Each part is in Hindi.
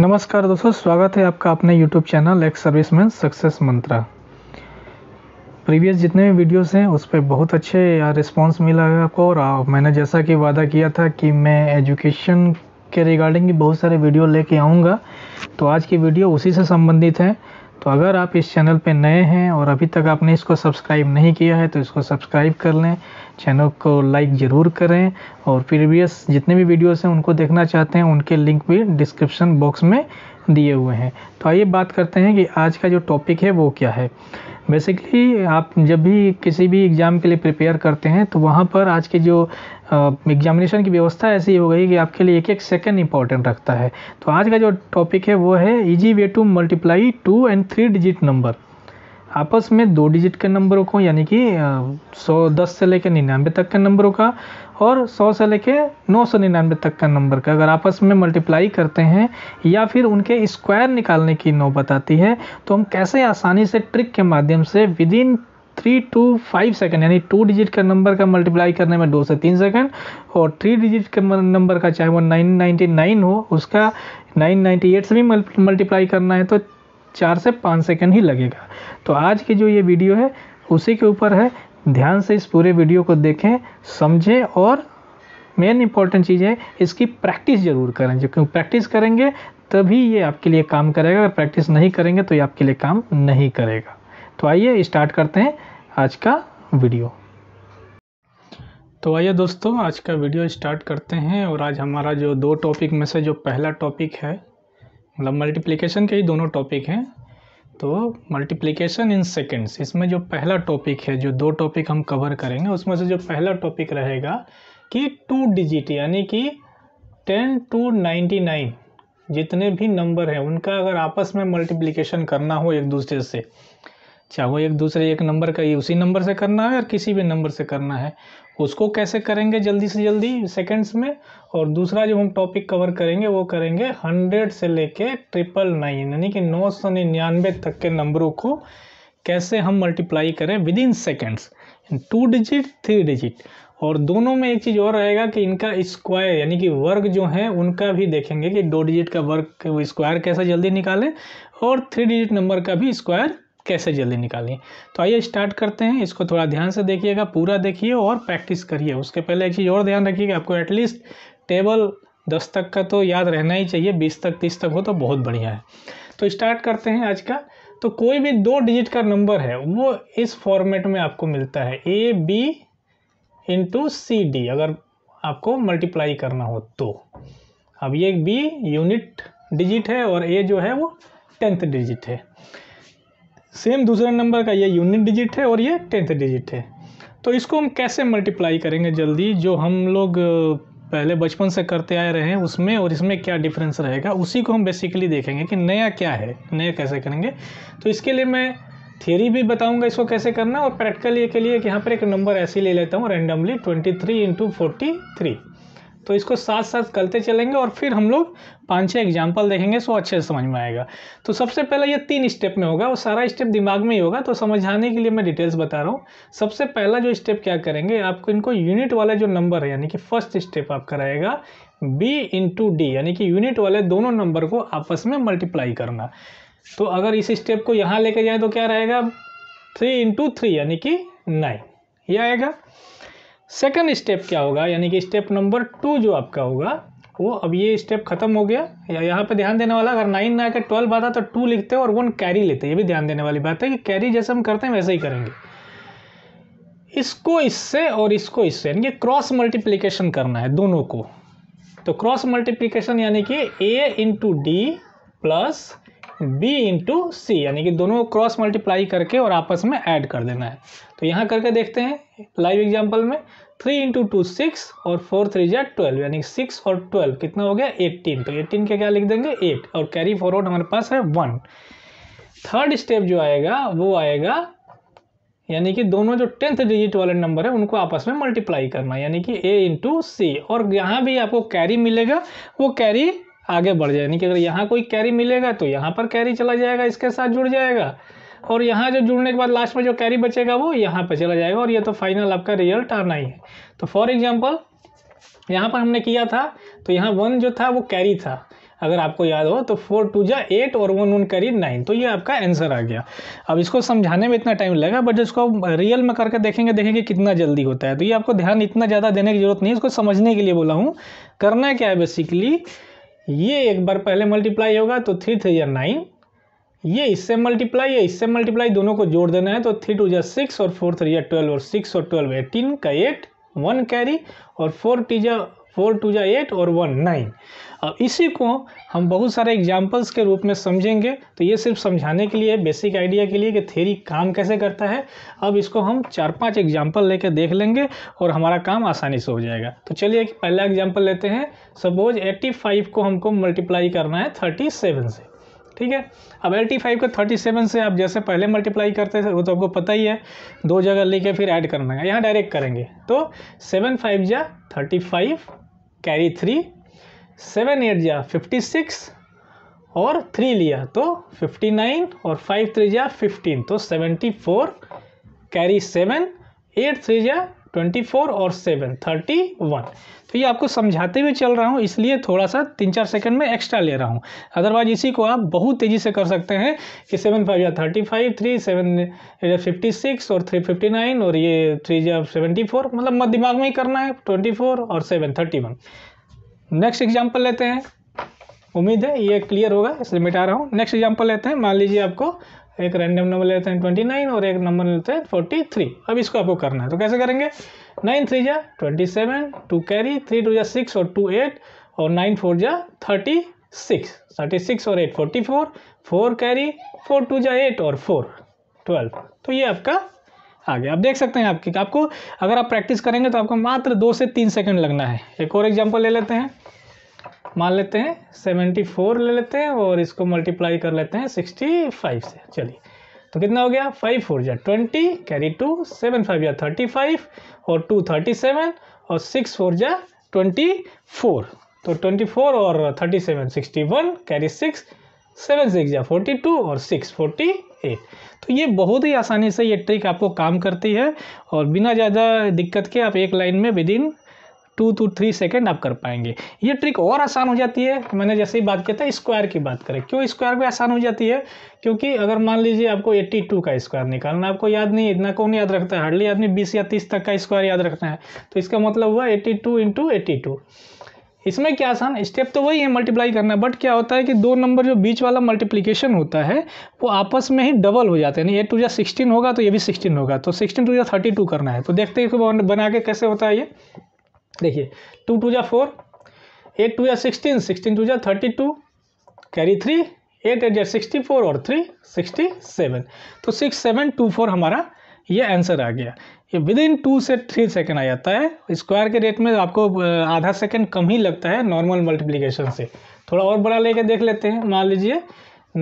नमस्कार दोस्तों स्वागत है आपका अपने यूट्यूब चैनल एक्स सर्विस में सक्सेस मंत्रा प्रीवियस जितने भी वीडियोस हैं उस पर बहुत अच्छे रिस्पांस मिला है आपको और मैंने जैसा कि वादा किया था कि मैं एजुकेशन के रिगार्डिंग भी बहुत सारे वीडियो लेके आऊँगा तो आज की वीडियो उसी से संबंधित है तो अगर आप इस चैनल पे नए हैं और अभी तक आपने इसको सब्सक्राइब नहीं किया है तो इसको सब्सक्राइब कर लें चैनल को लाइक ज़रूर करें और प्रीवियस जितने भी वीडियोस हैं उनको देखना चाहते हैं उनके लिंक भी डिस्क्रिप्शन बॉक्स में दिए हुए हैं तो आइए बात करते हैं कि आज का जो टॉपिक है वो क्या है बेसिकली आप जब भी किसी भी एग्ज़ाम के लिए प्रिपेयर करते हैं तो वहाँ पर आज के जो एग्जामिनेशन की व्यवस्था ऐसी हो गई कि आपके लिए एक एक सेकंड इंपॉर्टेंट रखता है तो आज का जो टॉपिक है वो है easy way to multiply two and three digit number आपस में दो डिजिट के नंबरों को यानी कि सौ दस से लेकर निन्यानवे तक के नंबरों का और सौ से लेकर नौ सौ निन्यानवे तक का नंबर का अगर आपस में मल्टीप्लाई करते हैं या फिर उनके स्क्वायर निकालने की नौबत आती है तो हम कैसे आसानी से ट्रिक के माध्यम से within three to five second यानी टू डिजिट का नंबर का मल्टीप्लाई करने में दो से तीन सेकेंड और थ्री डिजिट के नंबर का चाहे वो नाइन नाइन्टी नाइन हो उसका नाइन नाइन्टी एट से भी मल्टीप्लाई करना है तो चार से पाँच सेकंड ही लगेगा तो आज की जो ये वीडियो है उसी के ऊपर है ध्यान से इस पूरे वीडियो को देखें समझें और मेन इंपॉर्टेंट चीज़ है इसकी प्रैक्टिस ज़रूर करें जो क्योंकि प्रैक्टिस करेंगे तभी ये आपके लिए काम करेगा अगर प्रैक्टिस नहीं करेंगे तो ये आपके लिए काम नहीं करेगा तो आइए स्टार्ट करते हैं आज का वीडियो तो आइए दोस्तों आज का वीडियो स्टार्ट करते हैं और आज हमारा जो दो टॉपिक में से जो पहला टॉपिक है मतलब मल्टीप्लिकेशन के ही दोनों टॉपिक हैं तो मल्टीप्लिकेशन इन सेकेंड्स इसमें जो पहला टॉपिक है जो दो टॉपिक हम कवर करेंगे उसमें से जो पहला टॉपिक रहेगा कि टू डिजिट यानी कि टेन टू नाइन्टी नाइन जितने भी नंबर हैं उनका अगर आपस में मल्टीप्लिकेशन करना हो एक दूसरे से चाहे अच्छा, वो एक दूसरे एक नंबर का ही उसी नंबर से करना है और किसी भी नंबर से करना है उसको कैसे करेंगे जल्दी से जल्दी सेकेंड्स में और दूसरा जो हम टॉपिक कवर करेंगे वो करेंगे हंड्रेड से लेके ट्रिपल नाइन यानी कि नौ सौ निन्यानवे तक के नंबरों को कैसे हम मल्टीप्लाई करें within seconds two digit three digit और दोनों में एक चीज़ और रहेगा कि इनका स्क्वायर यानी कि वर्ग जो है उनका भी देखेंगे कि दो डिजिट का वर्ग स्क्वायर कैसे जल्दी निकालें और थ्री डिजिट नंबर का भी स्क्वायर कैसे जल्दी निकालें तो आइए स्टार्ट करते हैं इसको थोड़ा ध्यान से देखिएगा पूरा देखिए और प्रैक्टिस करिए उसके पहले एक चीज़ और ध्यान रखिएगा आपको एटलीस्ट टेबल दस तक का तो याद रहना ही चाहिए बीस तक तीस तक हो तो बहुत बढ़िया है तो स्टार्ट करते हैं आज का तो कोई भी दो डिजिट का नंबर है वो इस फॉर्मेट में आपको मिलता है A B into C D अगर आपको मल्टीप्लाई करना हो तो अब ये बी यूनिट डिजिट है और ए जो है वो टेंथ डिजिट है सेम दूसरे नंबर का ये यूनिट डिजिट है और ये टेंथ डिजिट है तो इसको हम कैसे मल्टीप्लाई करेंगे जल्दी जो हम लोग पहले बचपन से करते आए रहे हैं उसमें और इसमें क्या डिफरेंस रहेगा उसी को हम बेसिकली देखेंगे कि नया क्या है नया कैसे करेंगे तो इसके लिए मैं थियरी भी बताऊंगा इसको कैसे करना और प्रैक्टिकल ये के लिए कि यहाँ पर एक नंबर ऐसे ले लेता हूँ randomly twenty three into forty three तो इसको साथ साथ करते चलेंगे और फिर हम लोग पाँच छः एग्जाम्पल देखेंगे सो अच्छे से समझ में आएगा तो सबसे पहले ये तीन स्टेप में होगा और सारा स्टेप दिमाग में ही होगा तो समझाने के लिए मैं डिटेल्स बता रहा हूँ सबसे पहला जो स्टेप क्या करेंगे आपको इनको यूनिट वाला जो नंबर है यानी कि फर्स्ट स्टेप आपका रहेगा बी इंटू डी यानी कि यूनिट वाले दोनों नंबर को आपस में मल्टीप्लाई करना तो अगर इस स्टेप को यहाँ लेके जाएँ तो क्या रहेगा थ्री इंटू थ्री यानी कि नाइन ये आएगा सेकंड स्टेप क्या होगा यानी कि स्टेप नंबर टू जो आपका होगा वो अब ये स्टेप खत्म हो गया या यहाँ पे ध्यान देने वाला अगर नाइन ना आकर ट्वेल्व आता तो टू लिखते हैं और वन कैरी लेते हैं ये भी ध्यान देने वाली बात है कि कैरी जैसे हम करते हैं वैसे ही करेंगे इसको इससे और इसको इससे यानी कि क्रॉस मल्टीप्लीकेशन करना है दोनों को तो क्रॉस मल्टीप्लीकेशन यानी कि A into D plus B into C यानी कि दोनों क्रॉस मल्टीप्लाई करके और आपस में ऐड कर देना है तो यहाँ करके देखते हैं लाइव एग्जाम्पल में थ्री इंटू टू सिक्स और फोर थ्री जै ट्वेल्व यानी सिक्स और ट्वेल्व कितना हो गया एट्टीन तो एट्टीन के क्या लिख देंगे एट और कैरी फॉरवर्ड हमारे पास है वन थर्ड स्टेप जो आएगा वो आएगा यानी कि दोनों जो टेंथ डिजिट वाले नंबर है उनको आपस में मल्टीप्लाई करना यानी कि ए इंटू सी और यहाँ भी आपको कैरी मिलेगा वो कैरी आगे बढ़ जाए यानी कि अगर यहाँ कोई कैरी मिलेगा तो यहाँ पर कैरी चला जाएगा इसके साथ जुड़ जाएगा और यहाँ जो जुड़ने के बाद लास्ट में जो कैरी बचेगा वो यहाँ पर चला जाएगा और ये तो फाइनल आपका रिजल्ट आना ही है तो फॉर एग्जाम्पल यहाँ पर हमने किया था तो यहाँ वन जो था वो कैरी था अगर आपको याद हो तो फोर टू जा एट और वन वन करी नाइन तो ये आपका आंसर आ गया अब इसको समझाने में इतना टाइम लगेगा बट इसको रियल में करके देखेंगे देखेंगे कितना जल्दी होता है तो ये आपको ध्यान इतना ज़्यादा देने की ज़रूरत नहीं इसको समझने के लिए बोला हूँ करना क्या है बेसिकली ये एक बार पहले मल्टीप्लाई होगा तो थ्री थ्री या नाइन ये इससे मल्टीप्लाई या इससे मल्टीप्लाई दोनों को जोड़ देना है तो थ्री टू जा सिक्स और फोर थ्री या ट्वेल्व और सिक्स और ट्वेल्व एटीन का एट वन कैरी और फोर टी जा फोर टू जा एट और वन नाइन अब इसी को हम बहुत सारे एग्जाम्पल्स के रूप में समझेंगे तो ये सिर्फ समझाने के लिए बेसिक आइडिया के लिए कि थेरी काम कैसे करता है अब इसको हम चार पांच एग्जाम्पल लेकर देख लेंगे और हमारा काम आसानी से हो जाएगा तो चलिए पहला एग्जाम्पल लेते हैं सपोज एट्टी फाइव को हमको मल्टीप्लाई करना है थर्टी सेवन से ठीक है अब एटी फाइव का थर्टी सेवन से आप जैसे पहले मल्टीप्लाई करते थे वो तो आपको पता ही है दो जगह लेके फिर ऐड करना है यहाँ डायरेक्ट करेंगे तो सेवन फाइव जा thirty five carry three seven eight जा फिफ्टी सिक्स और थ्री लिया तो फिफ्टी नाइन और फाइव थ्री जा फिफ्टीन तो seventy four carry seven eight three जा ट्वेंटी फोर और सेवन थर्टी वन तो ये आपको समझाते हुए चल रहा हूँ इसलिए थोड़ा सा तीन चार सेकंड में एक्स्ट्रा ले रहा हूँ अदरवाइज इसी को आप बहुत तेज़ी से कर सकते हैं कि सेवन फाइव या thirty five three seven fifty six और थ्री फिफ्टी नाइन और ये थ्री या सेवेंटी फोर मतलब मत दिमाग में ही करना है ट्वेंटी फोर और seven thirty one next example लेते हैं उम्मीद है ये क्लियर होगा इसलिए मिटा रहा हूँ नेक्स्ट एग्जाम्पल लेते हैं मान लीजिए आपको एक रैंडम नंबर लेते हैं ट्वेंटी नाइन और एक नंबर लेते हैं फोर्टी थ्री अब इसको आपको करना है तो कैसे करेंगे नाइन थ्री जा twenty seven two carry three two जा सिक्स और टू एट और नाइन फोर जा थर्टी सिक्स थर्टी सिक्स और eight forty four four carry four two जा एट और फोर ट्वेल्व तो ये आपका आ गया आप देख सकते हैं आपकी आपको अगर आप प्रैक्टिस करेंगे तो आपको मात्र दो से तीन सेकेंड लगना है एक और एग्जाम्पल ले लेते हैं मान लेते हैं सेवेंटी फोर ले लेते हैं और इसको मल्टीप्लाई कर लेते हैं सिक्सटी फाइव से चलिए तो कितना हो गया फाइव फोर या twenty carry two seven five या थर्टी फाइव और टू थर्टी सेवन और सिक्स फोर या ट्वेंटी फोर तो ट्वेंटी फोर और thirty seven sixty one carry six seven six या फोर्टी टू और सिक्स फोर्टी एट तो ये बहुत ही आसानी से ये ट्रिक आपको काम करती है और बिना ज़्यादा दिक्कत के आप एक लाइन में within two to three second आप कर पाएंगे ये ट्रिक और आसान हो जाती है मैंने जैसे ही बात किया था स्क्वायर की बात करें क्यों स्क्वायर भी आसान हो जाती है क्योंकि अगर मान लीजिए आपको 82 का स्क्वायर निकालना आपको याद नहीं इतना कौन याद रखता है हार्डली आदमी 20 या 30 तक का स्क्वायर याद रखना है तो इसका मतलब हुआ एट्टी टू इंटू एटी इसमें क्या आसान स्टेप तो वही है मल्टीप्लाई करना बट क्या होता है कि दो नंबर जो बीच वाला मल्टीप्लिकेशन होता है वो आपस में ही डबल हो जाते हैं एट टू या सिक्सटीन होगा तो ये भी सिक्सटीन होगा तो सिक्सटीन टू या थर्टी टू करना है तो देखते हैं बना के कैसे होता है ये देखिए टू टू जा फोर एट टू या सिक्सटीन सिक्सटीन टू जा thirty two carry three eight eight जा सिक्सटी फोर और थ्री सिक्सटी सेवन तो सिक्स सेवन टू फोर हमारा ये आंसर आ गया ये विद इन टू से थ्री सेकेंड आ जाता है स्क्वायर के रेट में आपको आधा सेकेंड कम ही लगता है नॉर्मल मल्टीप्लीकेशन से थोड़ा और बड़ा लेके देख लेते हैं मान लीजिए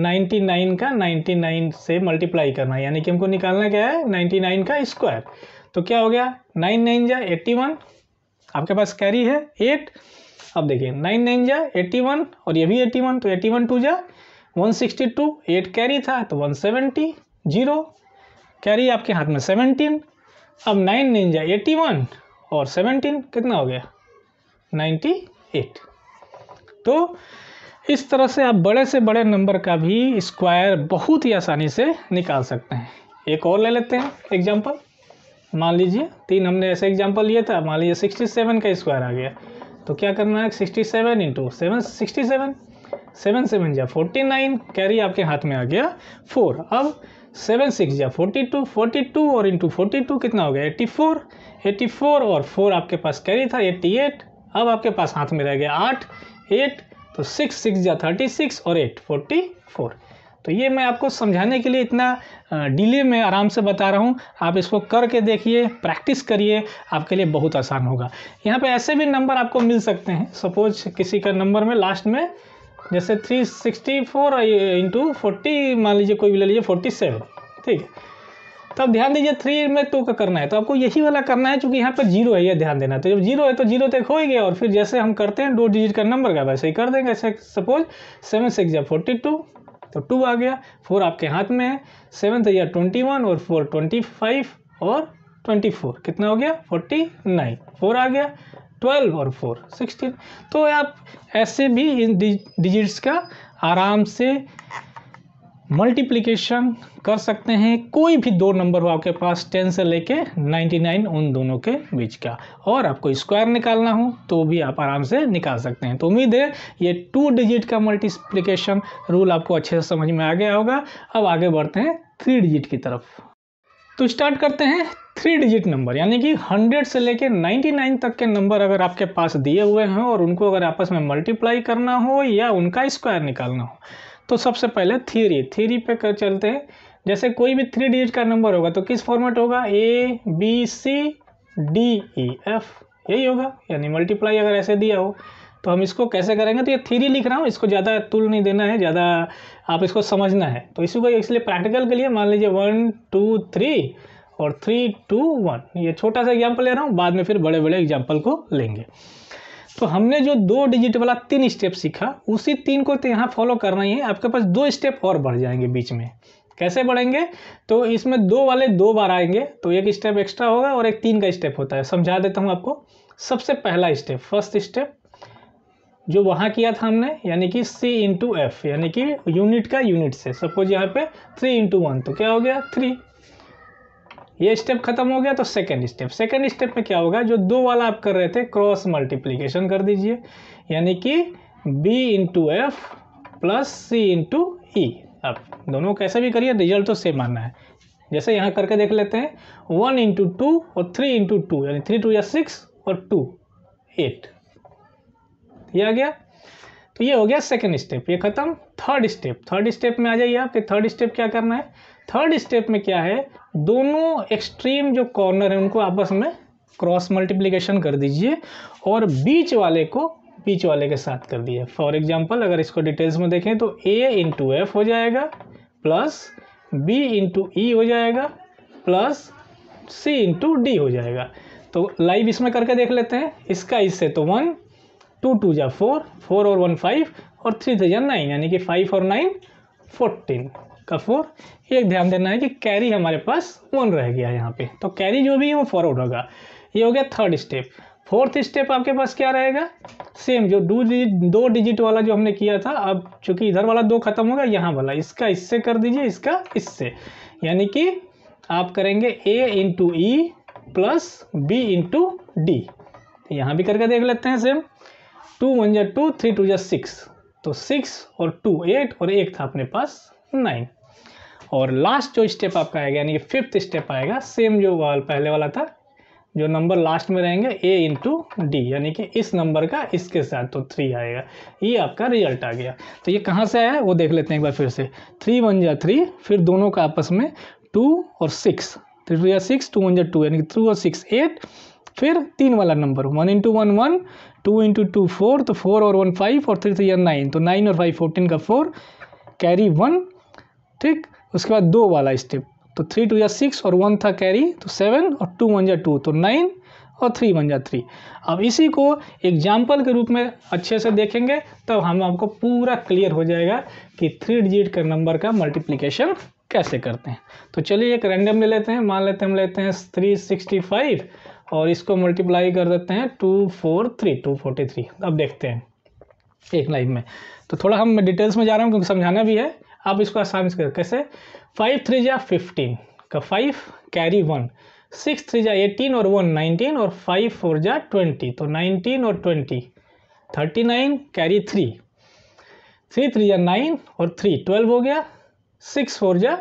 99 का 99 से मल्टीप्लाई करना है यानी कि हमको निकालना क्या है 99 का स्क्वायर तो क्या हो गया नाइन नाइन जा एट्टी वन आपके पास कैरी है एट अब देखिए नाइन नाइन जा एट्टी वन और ये भी एट्टी वन तो एट्टी वन टू जा one sixty two eight carry था तो वन सेवेंटी जीरो कैरी आपके हाथ में सेवनटीन अब नाइन नाइन जा एट्टी वन और सेवनटीन कितना हो गया नाइन्टी एट तो इस तरह से आप बड़े से बड़े नंबर का भी स्क्वायर बहुत ही आसानी से निकाल सकते हैं एक और ले लेते हैं एग्जाम्पल मान लीजिए तीन हमने ऐसे एग्जाम्पल लिया था मान लीजिए सिक्सटी सेवन का स्क्वायर आ गया तो क्या करना है sixty seven into seven sixty seven seven seven जा फोर्टी नाइन कैरी आपके हाथ में आ गया फोर अब सेवन सिक्स जा फोर्टी टू फोर्टी टू और इंटू फोर्टी टू कितना हो गया एट्टी फोर एट्टी फोर और फोर आपके पास कैरी था एट्टी एट अब आपके पास हाथ में रह गया आठ एट तो सिक्स सिक्स जा थर्टी सिक्स और एट फोर्टी फोर तो ये मैं आपको समझाने के लिए इतना डिले में आराम से बता रहा हूँ आप इसको करके देखिए प्रैक्टिस करिए आपके लिए बहुत आसान होगा यहाँ पे ऐसे भी नंबर आपको मिल सकते हैं सपोज किसी का नंबर में लास्ट में जैसे three sixty four into forty मान लीजिए कोई भी ले लीजिए फोर्टी सेवन ठीक है तो अब ध्यान दीजिए थ्री में टू का करना है तो आपको यही वाला करना है चूँकि यहाँ पर जीरो है ये ध्यान देना तो जब जीरो है तो जीरो तक हो ही गया और फिर जैसे हम करते हैं दो डिजिट का नंबर का वैसे ही कर देंगे ऐसे सपोज सेवन सिक्स या फोर्टी टू तो टू आ गया फोर आपके हाथ में है सेवन तो यह ट्वेंटी वन और फोर ट्वेंटी फाइव और ट्वेंटी फोर कितना हो गया फोर्टी नाइन फोर आ गया ट्वेल्व और फोर सिक्सटीन तो आप ऐसे भी इन डिजिट्स का आराम से मल्टीप्लीकेशन कर सकते हैं कोई भी दो नंबर हो आपके पास टेन से लेके 99 उन दोनों के बीच का और आपको स्क्वायर निकालना हो तो भी आप आराम से निकाल सकते हैं तो उम्मीद है ये टू डिजिट का मल्टीप्लीकेशन रूल आपको अच्छे से समझ में आ गया होगा अब आगे बढ़ते हैं थ्री डिजिट की तरफ तो स्टार्ट करते हैं थ्री डिजिट नंबर यानी कि 100 से नाइन्टी 99 तक के नंबर अगर आपके पास दिए हुए हैं और उनको अगर आपस में मल्टीप्लाई करना हो या उनका स्क्वायर निकालना हो तो सबसे पहले थ्योरी थ्योरी पे कर चलते हैं जैसे कोई भी थ्री डिजिट का नंबर होगा तो किस फॉर्मेट होगा A B C D E F यही होगा यानी मल्टीप्लाई अगर ऐसे दिया हो तो हम इसको कैसे करेंगे तो ये थ्योरी लिख रहा हूँ इसको ज़्यादा तुल नहीं देना है ज़्यादा आप इसको समझना है तो इसी को इसलिए प्रैक्टिकल के लिए मान लीजिए वन टू थ्री और थ्री टू वन ये छोटा सा एग्जाम्पल ले रहा हूँ बाद में फिर बड़े बड़े एग्जाम्पल को लेंगे तो हमने जो दो डिजिट वाला तीन स्टेप सीखा उसी तीन को तो यहाँ फॉलो करना ही है आपके पास दो स्टेप और बढ़ जाएंगे बीच में कैसे बढ़ेंगे तो इसमें दो वाले दो बार आएंगे तो एक स्टेप एक्स्ट्रा होगा और एक तीन का स्टेप होता है समझा देता हूँ आपको सबसे पहला स्टेप फर्स्ट स्टेप जो वहाँ किया था हमने यानी कि सी इंटू एफ यानी कि यूनिट का यूनिट से सपोज यहाँ पे थ्री इंटू वन तो क्या हो गया थ्री ये स्टेप खत्म हो गया तो सेकेंड स्टेप सेकेंड स्टेप में क्या होगा जो दो वाला आप कर रहे थे क्रॉस मल्टीप्लीकेशन कर दीजिए यानी कि B into F plus C into E अब दोनों कैसे भी करिए रिजल्ट तो सेम आना है जैसे यहाँ करके देख लेते हैं वन इंटू टू और थ्री इंटू टू यानी थ्री टू या सिक्स और टू एट ये आ गया तो ये हो गया सेकेंड स्टेप ये खत्म थर्ड स्टेप थर्ड स्टेप में आ जाइए आप कि थर्ड स्टेप क्या करना है थर्ड स्टेप में क्या है दोनों एक्सट्रीम जो कॉर्नर है उनको आपस में क्रॉस मल्टीप्लिकेशन कर दीजिए और बीच वाले को बीच वाले के साथ कर दिए फॉर एग्जाम्पल अगर इसको डिटेल्स में देखें तो ए इंटू एफ हो जाएगा प्लस बी इंटू ई हो जाएगा प्लस सी इंटू डी हो जाएगा तो लाइव इसमें करके देख लेते हैं इसका इससे तो वन टू टू जा फोर फोर और वन फाइव और थ्री थ्री जा नाइन यानी कि फाइव और नाइन फोर्टीन का फोर एक ध्यान देना है कि कैरी हमारे पास वन रह गया यहाँ पे तो कैरी जो भी है वो फॉरवर्ड होगा ये हो गया थर्ड स्टेप फोर्थ स्टेप आपके पास क्या रहेगा सेम जो डू डिजिट दो डिजिट वाला जो हमने किया था अब चूंकि इधर वाला दो खत्म होगा यहाँ वाला इसका इससे कर दीजिए इसका इससे यानी कि आप करेंगे A into E plus B into D यहाँ भी करके देख लेते हैं सेम टू वन जै टू थ्री टू जै सिक्स तो सिक्स और टू एट और एक था अपने पास नाइन और लास्ट जो स्टेप आपका आएगा यानी कि फिफ्थ स्टेप आएगा सेम जो वाल पहले वाला था जो नंबर लास्ट में रहेंगे ए इंटू डी यानी कि इस नंबर का इसके साथ तो थ्री आएगा ये आपका रिजल्ट आ गया तो ये कहाँ से आया वो देख लेते हैं एक बार फिर से थ्री वन जै थ्री फिर दोनों का आपस में टू और सिक्स थ्री टू या सिक्स टू वन जै टू यानी कि थ्री और सिक्स एट फिर तीन वाला number one into one one two into two four तो फोर और वन फाइव और थ्री थ्री नाइन तो नाइन और फाइव फोर्टीन का फोर कैरी वन ठीक उसके बाद दो वाला स्टेप तो थ्री टू या सिक्स और वन था कैरी तो सेवन और टू वन या टू तो नाइन और थ्री वन या थ्री अब इसी को एग्जाम्पल के रूप में अच्छे से देखेंगे तब तो हम आपको पूरा क्लियर हो जाएगा कि थ्री डिजिट का नंबर का मल्टीप्लीकेशन कैसे करते हैं तो चलिए एक रैंडम ले लेते हैं मान लेते हैं हम लेते हैं थ्री सिक्सटी फाइव और इसको मल्टीप्लाई कर देते हैं two four three two forty three अब देखते हैं एक लाइन में तो थोड़ा हम डिटेल्स में जा रहा हूँ क्योंकि समझाना भी है आप इसको आसान से कर कैसे फाइव थ्री जा फिफ्टीन का five carry one six three जा एटीन और वन नाइनटीन और फाइव फोर जा ट्वेंटी तो नाइनटीन और twenty thirty nine carry three three three या नाइन और थ्री ट्वेल्व हो गया सिक्स फोर जा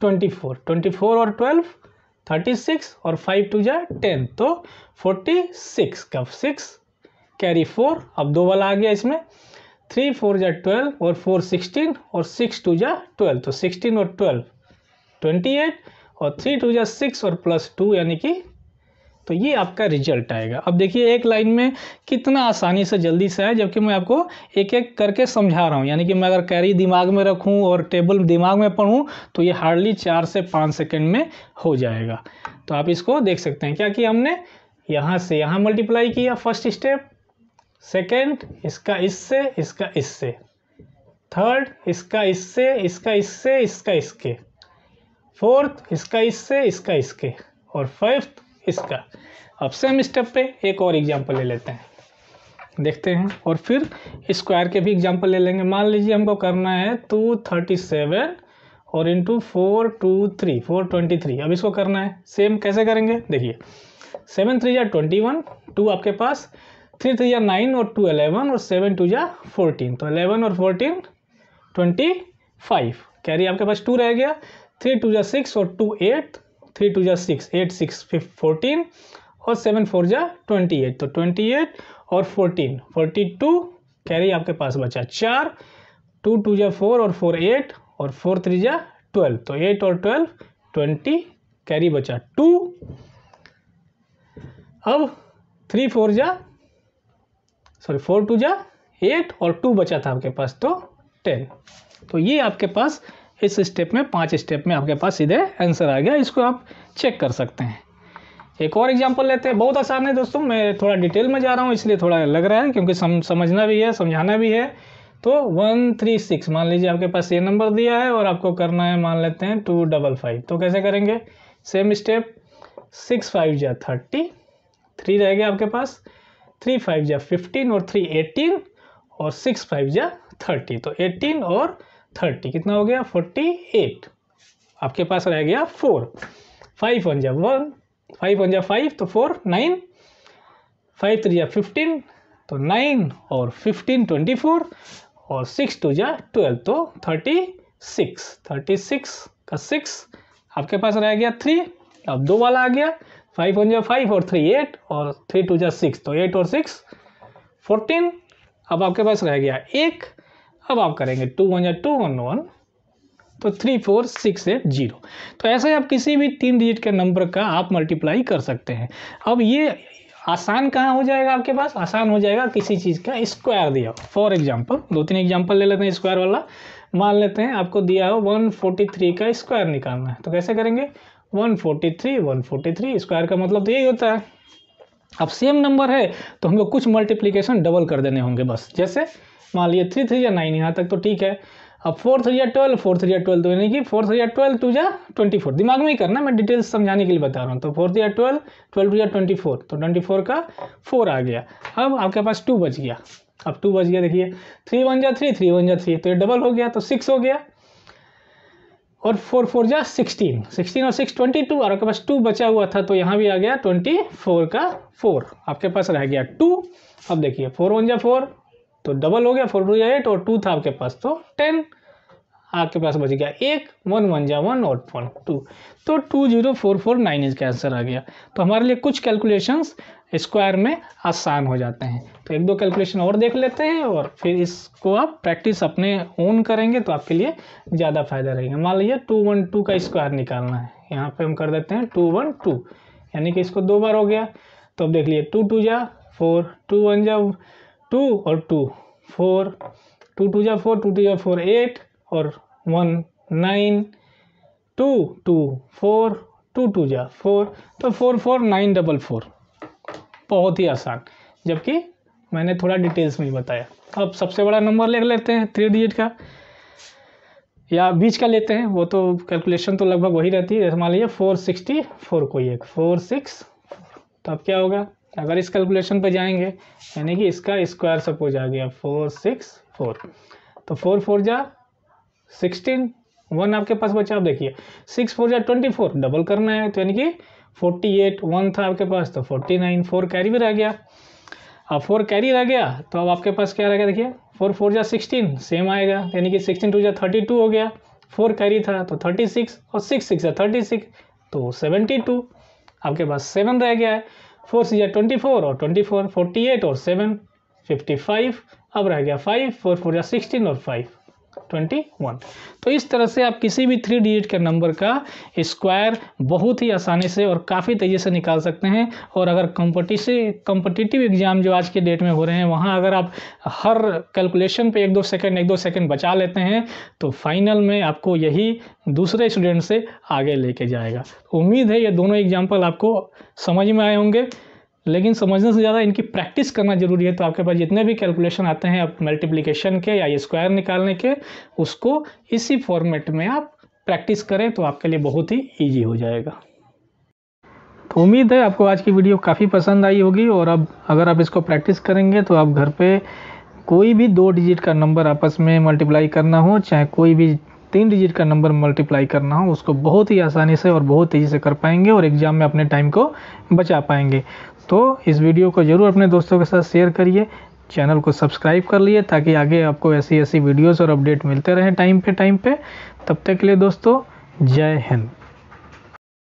ट्वेंटी फोर ट्वेंटी फोर और ट्वेल्व थर्टी सिक्स और फाइव टू जा टेन तो फोर्टी सिक्स का सिक्स कैरी फोर अब दो वाला आ गया इसमें थ्री फोर जा ट्वेल्व और फोर सिक्सटीन और सिक्स टू जा ट्वेल्व तो सिक्सटीन और ट्वेल्व ट्वेंटी एट और थ्री टू जा सिक्स और प्लस टू यानी कि तो ये आपका रिजल्ट आएगा अब देखिए एक लाइन में कितना आसानी से जल्दी से है जबकि मैं आपको एक एक करके समझा रहा हूँ यानी कि मैं अगर कैरी दिमाग में रखूँ और टेबल दिमाग में पढ़ूँ तो ये हार्डली चार से पाँच सेकेंड में हो जाएगा तो आप इसको देख सकते हैं क्या कि हमने यहाँ से यहाँ मल्टीप्लाई किया फर्स्ट स्टेप सेकेंड इसका इससे इसका इससे थर्ड इसका इससे इसका इससे इसका इसके फोर्थ इसका इससे इसका इसके और फिफ्थ इसका अब सेम स्टेप पे एक और एग्जांपल ले लेते हैं देखते हैं और फिर स्क्वायर के भी एग्जांपल ले लेंगे मान लीजिए हमको करना है टू थर्टी सेवन और into four two three four twenty three अब इसको करना है सेम कैसे करेंगे देखिए सेवन थ्री या ट्वेंटी वन टू आपके पास थ्री थ्री या नाइन और टू अलेवन और सेवन टू या फोर्टीन तो अलेवन और फोर्टीन ट्वेंटी फाइव कैरी आपके पास टू रह गया थ्री टू या सिक्स और टू एट थ्री टू जा सिक्स एट सिक्स फोर्टीन और सेवन फोर जा ट्वेंटी एट तो ट्वेंटी एट और फोर्टीन फोर्टी टू कैरी आपके पास बचा चार टू टू जा फोर और फोर एट और फोर थ्री जा ट्वेल्व तो एट और ट्वेल्व ट्वेंटी कैरी बचा टू अब थ्री फोर जा सॉरी फोर टू जा एट और टू बचा था आपके पास तो टेन तो ये आपके पास इस स्टेप में पांच स्टेप में आपके पास सीधे आंसर आ गया इसको आप चेक कर सकते हैं एक और एग्जाम्पल लेते हैं बहुत आसान है दोस्तों मैं थोड़ा डिटेल में जा रहा हूँ इसलिए थोड़ा लग रहा है क्योंकि सम, समझना भी है समझाना भी है तो वन थ्री सिक्स मान लीजिए आपके पास ये नंबर दिया है और आपको करना है मान लेते हैं टू डबल फाइव तो कैसे करेंगे सेम स्टेप सिक्स फाइव या थर्टी थ्री रह गया आपके पास थ्री फाइव या फिफ्टीन और थ्री एटीन और सिक्स फाइव या थर्टी तो एटीन और थर्टी कितना हो गया फोर्टी एट आपके पास रह गया फोर फाइव वन जब वन फाइव वन जब फाइव तो फोर नाइन फाइव थ्री तो जा फिफ्टीन तो नाइन और फिफ्टीन ट्वेंटी फोर और सिक्स टू तो जा ट्वेल्व तो थर्टी सिक्स थर्टी सिक्स का सिक्स आपके पास रह गया थ्री अब दो वाला आ गया फाइव वन जा फाइव और थ्री एट और थ्री टू जा सिक्स तो एट और सिक्स फोर्टीन अब आपके पास रह गया एक अब आप करेंगे टू वन या टू वन वन तो three four six eight zero तो ऐसे ही आप किसी भी तीन डिजिट के नंबर का आप मल्टीप्लाई कर सकते हैं अब ये आसान कहाँ हो जाएगा आपके पास आसान हो जाएगा किसी चीज़ का स्क्वायर दिया हो फॉर एग्जाम्पल दो तीन एग्जाम्पल ले लेते हैं स्क्वायर वाला मान लेते हैं आपको दिया हो वन फोर्टी थ्री का स्क्वायर निकालना है तो कैसे करेंगे one forty three one forty three square का मतलब तो यही होता है अब सेम नंबर है तो हमको कुछ मल्टीप्लीकेशन डबल कर देने होंगे बस जैसे मान लिया थ्री थ्री या नाइन यहाँ तक तो ठीक है अब फोर थ्री या ट्वेल्व फोर थ्री या ट्वेल्व तो यानी कि फोर थ्री या ट्वेल्व टू या ट्वेंटी फोर दिमाग में ही करना मैं डिटेल्स समझाने के लिए बता रहा हूँ तो फोर थ्री या ट्वेल्व ट्वेल्व या ट्वेंटी फोर तो ट्वेंटी फोर का फोर आ गया अब आपके पास टू बच गया अब टू बच गया देखिए थ्री वन जा थ्री थ्री वन जा थ्री तो ये डबल हो गया तो सिक्स हो गया और फोर फोर जा सिक्सटीन सिक्सटीन और सिक्स ट्वेंटी टू और आपके पास टू बचा हुआ था तो यहाँ भी आ गया ट्वेंटी फोर का फोर आपके पास रह गया टू अब देखिए फोर वन जा फोर तो डबल हो गया फोर टू एट और टू था आपके पास तो टेन आपके पास बच गया एक वन वन जा वन और वन टू तो two zero four four nine इसका आंसर आ गया तो हमारे लिए कुछ कैलकुलेशंस स्क्वायर में आसान हो जाते हैं तो एक दो कैलकुलेशन और देख लेते हैं और फिर इसको आप प्रैक्टिस अपने ओन करेंगे तो आपके लिए ज़्यादा फायदा रहेगा मान लीजिए टू वन टू का स्क्वायर निकालना है यहाँ पर हम कर देते हैं टू वन टू यानी कि इसको दो बार हो गया तो अब देख लीजिए टू टू जा फोर टू वन जा टू और टू फोर टू टू जा फोर टू टू जा फोर एट और one nine two two four two two जा फोर तो four four nine double four बहुत ही आसान जबकि मैंने थोड़ा डिटेल्स में ही बताया अब सबसे बड़ा नंबर ले लेते हैं थ्री डिजिट का या बीच का लेते हैं वो तो कैलकुलेशन तो लगभग वही रहती है मान लीजिए फोर सिक्सटी फोर को एक फोर सिक्स तो अब क्या होगा अगर इस कैलकुलेशन पर जाएंगे यानी कि इसका स्क्वायर सपोज आ गया फोर सिक्स फोर तो फोर फोर जा सिक्सटीन वन आपके पास बचा आप देखिए सिक्स फोर जा ट्वेंटी फोर डबल करना है तो यानी कि फोर्टी एट वन था आपके पास तो फोर्टी नाइन फोर कैरी भी रह गया अब फोर कैरी रह गया तो अब आपके पास क्या रह गया देखिए फोर फोर जा सिक्सटीन सेम आएगा तो यानी कि सिक्सटीन टू जा थर्टी टू हो गया फोर कैरी था तो थर्टी सिक्स और सिक्स सिक्स जा थर्टी सिक्स तो सेवेंटी टू आपके पास सेवन रह गया है फोर सी ट्वेंटी फोर और ट्वेंटी फोर फोर्टी एट और सेवन फिफ्टी फाइव अब रह गया फाइव फोर फोर या सिक्सटीन और फाइव 21 तो इस तरह से आप किसी भी थ्री डिजिट के नंबर का स्क्वायर बहुत ही आसानी से और काफ़ी तेज़ी से निकाल सकते हैं और अगर कंपटीशन कंपटिटिव एग्ज़ाम जो आज के डेट में हो रहे हैं वहाँ अगर आप हर कैलकुलेशन पे एक दो सेकंड एक दो सेकंड बचा लेते हैं तो फाइनल में आपको यही दूसरे स्टूडेंट से आगे लेके जाएगा उम्मीद है ये दोनों एग्जाम्पल आपको समझ में आए होंगे लेकिन समझने से ज़्यादा इनकी प्रैक्टिस करना ज़रूरी है तो आपके पास जितने भी कैलकुलेशन आते हैं आप मल्टीप्लीकेशन के या स्क्वायर निकालने के उसको इसी फॉर्मेट में आप प्रैक्टिस करें तो आपके लिए बहुत ही ईजी हो जाएगा तो उम्मीद है आपको आज की वीडियो काफ़ी पसंद आई होगी और अब अगर आप इसको प्रैक्टिस करेंगे तो आप घर पे कोई भी दो डिजिट का नंबर आपस में मल्टीप्लाई करना हो चाहे कोई भी तीन डिजिट का नंबर मल्टीप्लाई करना हो उसको बहुत ही आसानी से और बहुत तेज़ी से कर पाएंगे और एग्ज़ाम में अपने टाइम को बचा पाएंगे तो इस वीडियो को ज़रूर अपने दोस्तों के साथ शेयर करिए चैनल को सब्सक्राइब कर लिए ताकि आगे आपको ऐसी ऐसी वीडियोस और अपडेट मिलते रहें टाइम पे टाइम पे तब तक के लिए दोस्तों जय हिंद